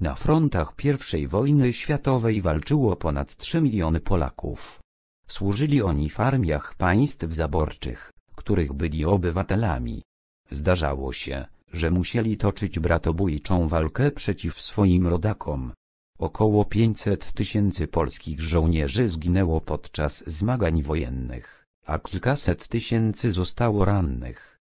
Na frontach I wojny światowej walczyło ponad 3 miliony Polaków. Służyli oni w armiach państw zaborczych, których byli obywatelami. Zdarzało się, że musieli toczyć bratobójczą walkę przeciw swoim rodakom. Około 500 tysięcy polskich żołnierzy zginęło podczas zmagań wojennych, a kilkaset tysięcy zostało rannych.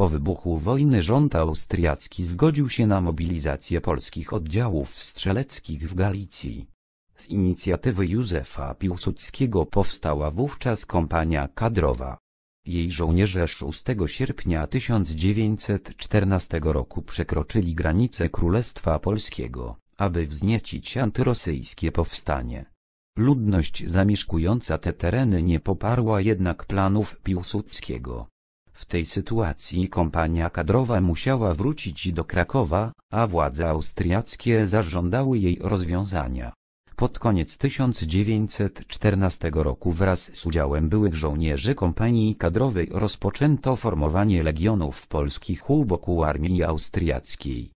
Po wybuchu wojny rząd austriacki zgodził się na mobilizację polskich oddziałów strzeleckich w Galicji. Z inicjatywy Józefa Piłsudskiego powstała wówczas kompania kadrowa. Jej żołnierze 6 sierpnia 1914 roku przekroczyli granice Królestwa Polskiego, aby wzniecić antyrosyjskie powstanie. Ludność zamieszkująca te tereny nie poparła jednak planów Piłsudskiego w tej sytuacji kompania kadrowa musiała wrócić do Krakowa, a władze austriackie zażądały jej rozwiązania. Pod koniec 1914 roku wraz z udziałem byłych żołnierzy kompanii kadrowej rozpoczęto formowanie legionów polskich u boku armii austriackiej.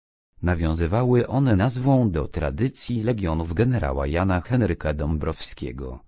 Nawiązywały one nazwą do tradycji legionów generała Jana Henryka Dąbrowskiego.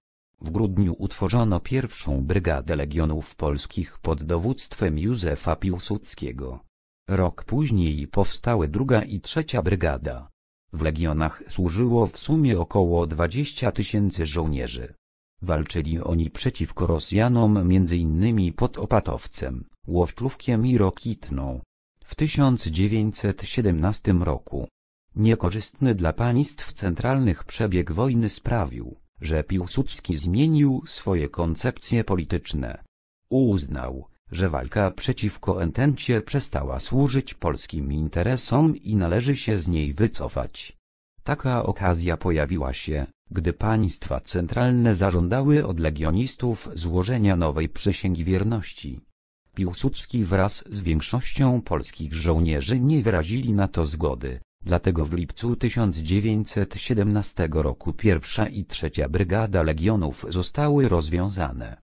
W grudniu utworzono pierwszą brygadę Legionów Polskich pod dowództwem Józefa Piłsudskiego. Rok później powstały druga i trzecia brygada. W Legionach służyło w sumie około 20 tysięcy żołnierzy. Walczyli oni przeciwko Rosjanom m.in. pod Opatowcem, Łowczówkiem i Rokitną. W 1917 roku niekorzystny dla państw centralnych przebieg wojny sprawił, że Piłsudski zmienił swoje koncepcje polityczne. Uznał, że walka przeciwko entencie przestała służyć polskim interesom i należy się z niej wycofać. Taka okazja pojawiła się, gdy państwa centralne zażądały od legionistów złożenia nowej przysięgi wierności. Piłsudski wraz z większością polskich żołnierzy nie wyrazili na to zgody. Dlatego w lipcu 1917 roku pierwsza i trzecia brygada legionów zostały rozwiązane.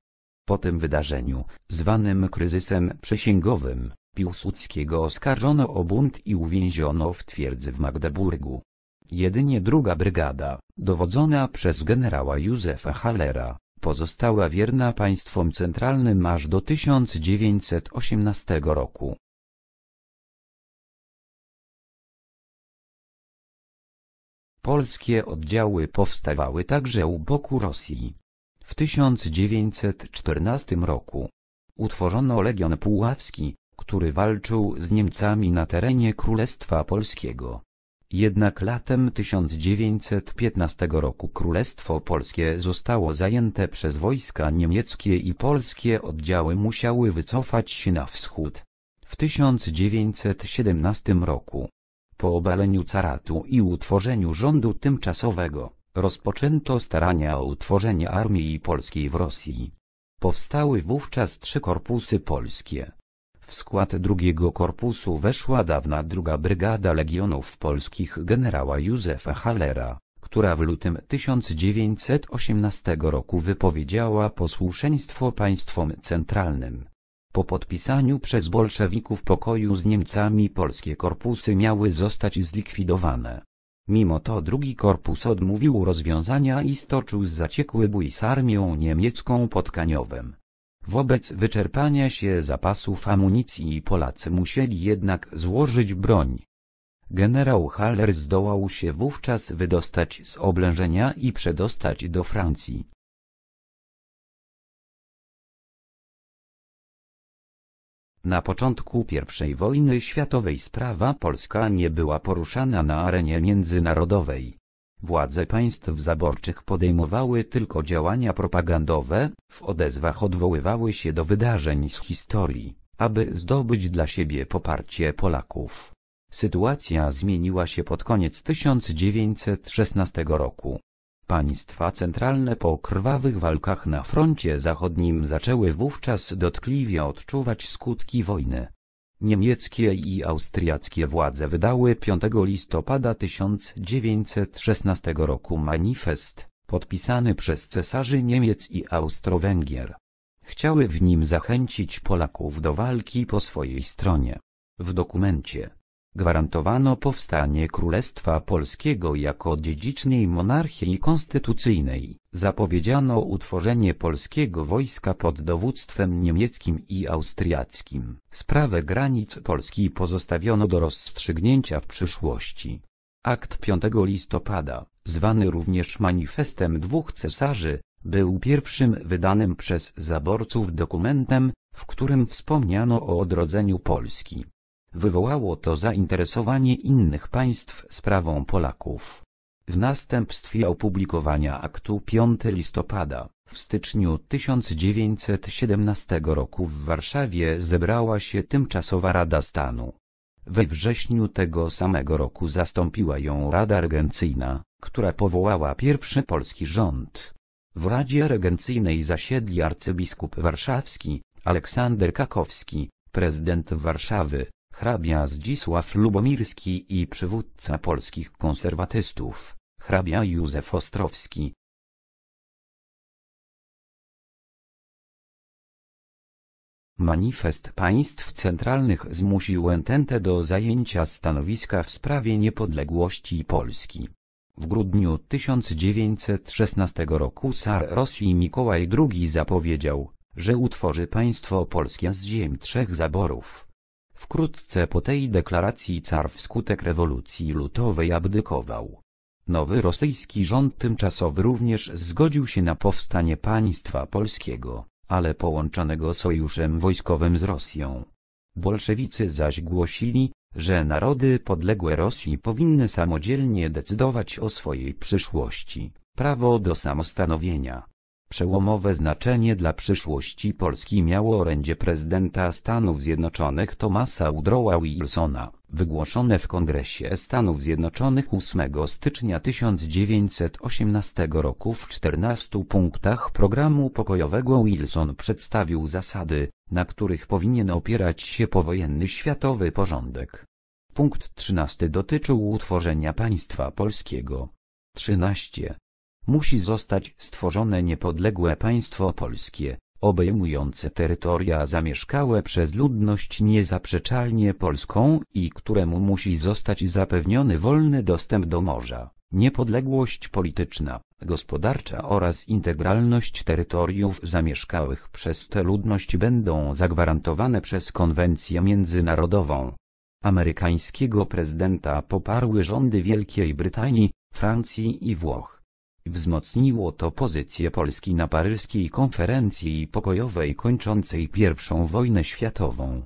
Po tym wydarzeniu, zwanym kryzysem przysięgowym, Piłsudskiego oskarżono o bunt i uwięziono w twierdzy w Magdeburgu. Jedynie druga brygada, dowodzona przez generała Józefa Hallera, pozostała wierna państwom centralnym aż do 1918 roku. Polskie oddziały powstawały także u boku Rosji. W 1914 roku utworzono Legion Puławski, który walczył z Niemcami na terenie Królestwa Polskiego. Jednak latem 1915 roku Królestwo Polskie zostało zajęte przez wojska niemieckie i polskie oddziały musiały wycofać się na wschód. W 1917 roku po obaleniu caratu i utworzeniu rządu tymczasowego, rozpoczęto starania o utworzenie armii polskiej w Rosji. Powstały wówczas trzy korpusy polskie. W skład drugiego korpusu weszła dawna druga brygada legionów polskich generała Józefa Hallera, która w lutym 1918 roku wypowiedziała posłuszeństwo państwom centralnym. Po podpisaniu przez bolszewików pokoju z Niemcami polskie korpusy miały zostać zlikwidowane. Mimo to drugi korpus odmówił rozwiązania i stoczył zaciekły bój z armią niemiecką pod Kaniowem. Wobec wyczerpania się zapasów amunicji Polacy musieli jednak złożyć broń. Generał Haller zdołał się wówczas wydostać z oblężenia i przedostać do Francji. Na początku I wojny światowej sprawa polska nie była poruszana na arenie międzynarodowej. Władze państw zaborczych podejmowały tylko działania propagandowe, w odezwach odwoływały się do wydarzeń z historii, aby zdobyć dla siebie poparcie Polaków. Sytuacja zmieniła się pod koniec 1916 roku. Państwa centralne po krwawych walkach na froncie zachodnim zaczęły wówczas dotkliwie odczuwać skutki wojny. Niemieckie i austriackie władze wydały 5 listopada 1916 roku manifest, podpisany przez cesarzy Niemiec i Austro-Węgier. Chciały w nim zachęcić Polaków do walki po swojej stronie. W dokumencie gwarantowano powstanie Królestwa Polskiego jako dziedzicznej monarchii konstytucyjnej, zapowiedziano utworzenie polskiego wojska pod dowództwem niemieckim i austriackim. Sprawę granic Polski pozostawiono do rozstrzygnięcia w przyszłości. Akt 5 listopada, zwany również manifestem dwóch cesarzy, był pierwszym wydanym przez zaborców dokumentem, w którym wspomniano o odrodzeniu Polski. Wywołało to zainteresowanie innych państw sprawą Polaków. W następstwie opublikowania aktu 5 listopada w styczniu 1917 roku w Warszawie zebrała się tymczasowa Rada Stanu. We wrześniu tego samego roku zastąpiła ją Rada Regencyjna, która powołała pierwszy polski rząd. W Radzie Regencyjnej zasiedli arcybiskup warszawski, Aleksander Kakowski, prezydent Warszawy, hrabia Zdzisław Lubomirski i przywódca polskich konserwatystów, hrabia Józef Ostrowski. Manifest państw centralnych zmusił Ententę do zajęcia stanowiska w sprawie niepodległości Polski. W grudniu 1916 roku Czar Rosji Mikołaj II zapowiedział, że utworzy państwo polskie z ziem trzech zaborów. Wkrótce po tej deklaracji car wskutek rewolucji lutowej abdykował. Nowy rosyjski rząd tymczasowy również zgodził się na powstanie państwa polskiego, ale połączonego sojuszem wojskowym z Rosją. Bolszewicy zaś głosili, że narody podległe Rosji powinny samodzielnie decydować o swojej przyszłości, prawo do samostanowienia Przełomowe znaczenie dla przyszłości Polski miało orędzie prezydenta Stanów Zjednoczonych Thomasa Woodrowa Wilsona, wygłoszone w Kongresie Stanów Zjednoczonych 8 stycznia 1918 roku w 14 punktach programu pokojowego Wilson przedstawił zasady, na których powinien opierać się powojenny światowy porządek. Punkt 13 dotyczył utworzenia państwa polskiego. 13 musi zostać stworzone niepodległe państwo polskie, obejmujące terytoria zamieszkałe przez ludność niezaprzeczalnie polską i któremu musi zostać zapewniony wolny dostęp do morza, niepodległość polityczna, gospodarcza oraz integralność terytoriów zamieszkałych przez tę ludność będą zagwarantowane przez konwencję międzynarodową. Amerykańskiego prezydenta poparły rządy Wielkiej Brytanii, Francji i Włoch. Wzmocniło to pozycję Polski na paryskiej konferencji pokojowej kończącej I wojnę światową.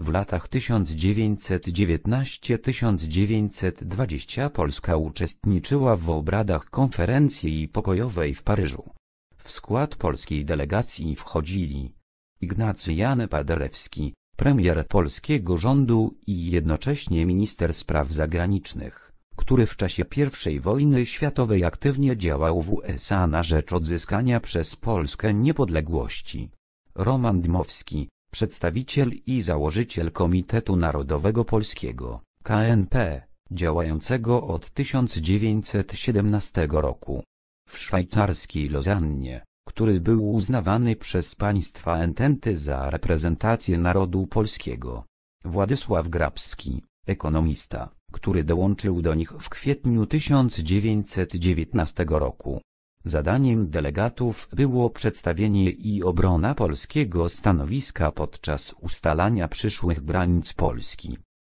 W latach 1919-1920 Polska uczestniczyła w obradach konferencji pokojowej w Paryżu. W skład polskiej delegacji wchodzili Ignacy Jan Paderewski, premier polskiego rządu i jednocześnie minister spraw zagranicznych, który w czasie I wojny światowej aktywnie działał w USA na rzecz odzyskania przez Polskę niepodległości. Roman Dmowski, przedstawiciel i założyciel Komitetu Narodowego Polskiego, KNP, działającego od 1917 roku. W szwajcarskiej Lozannie który był uznawany przez państwa ententy za reprezentację narodu polskiego. Władysław Grabski, ekonomista, który dołączył do nich w kwietniu 1919 roku. Zadaniem delegatów było przedstawienie i obrona polskiego stanowiska podczas ustalania przyszłych granic Polski.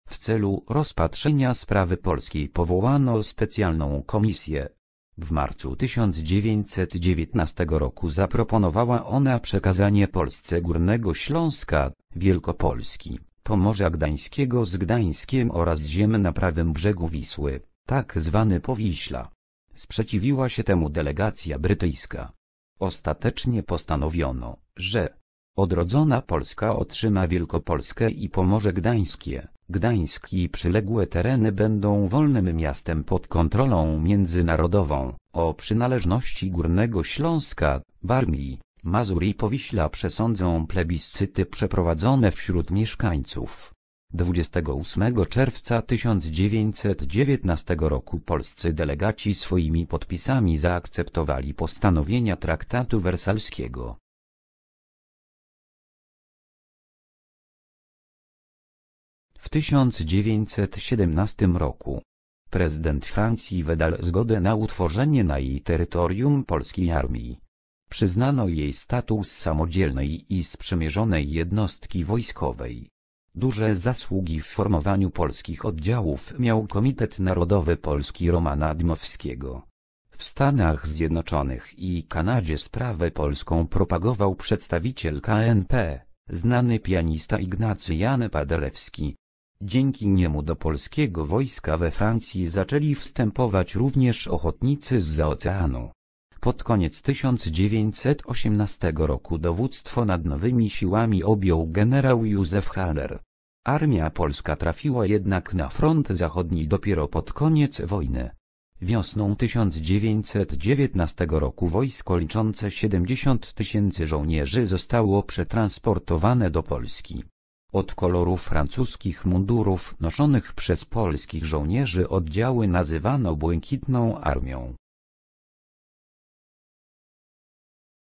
W celu rozpatrzenia sprawy polskiej powołano specjalną komisję, w marcu 1919 roku zaproponowała ona przekazanie Polsce Górnego Śląska, Wielkopolski, Pomorza Gdańskiego z Gdańskiem oraz ziem na prawym brzegu Wisły, tak zwany Powiśla. Sprzeciwiła się temu delegacja brytyjska. Ostatecznie postanowiono, że odrodzona Polska otrzyma Wielkopolskę i Pomorze Gdańskie. Gdańsk i przyległe tereny będą wolnym miastem pod kontrolą międzynarodową. O przynależności Górnego Śląska, Warmii, Mazur i Powiśla przesądzą plebiscyty przeprowadzone wśród mieszkańców. 28 czerwca 1919 roku polscy delegaci swoimi podpisami zaakceptowali postanowienia traktatu wersalskiego. W 1917 roku prezydent Francji wydał zgodę na utworzenie na jej terytorium polskiej armii. Przyznano jej status samodzielnej i sprzymierzonej jednostki wojskowej. Duże zasługi w formowaniu polskich oddziałów miał Komitet Narodowy Polski Romana Dmowskiego. W Stanach Zjednoczonych i Kanadzie sprawę polską propagował przedstawiciel KNP, znany pianista Ignacy Jan Paderewski. Dzięki niemu do polskiego wojska we Francji zaczęli wstępować również ochotnicy z oceanu. Pod koniec 1918 roku dowództwo nad nowymi siłami objął generał Józef Haller. Armia polska trafiła jednak na front zachodni dopiero pod koniec wojny. Wiosną 1919 roku wojsko liczące 70 tysięcy żołnierzy zostało przetransportowane do Polski. Od kolorów francuskich mundurów noszonych przez polskich żołnierzy oddziały nazywano Błękitną Armią.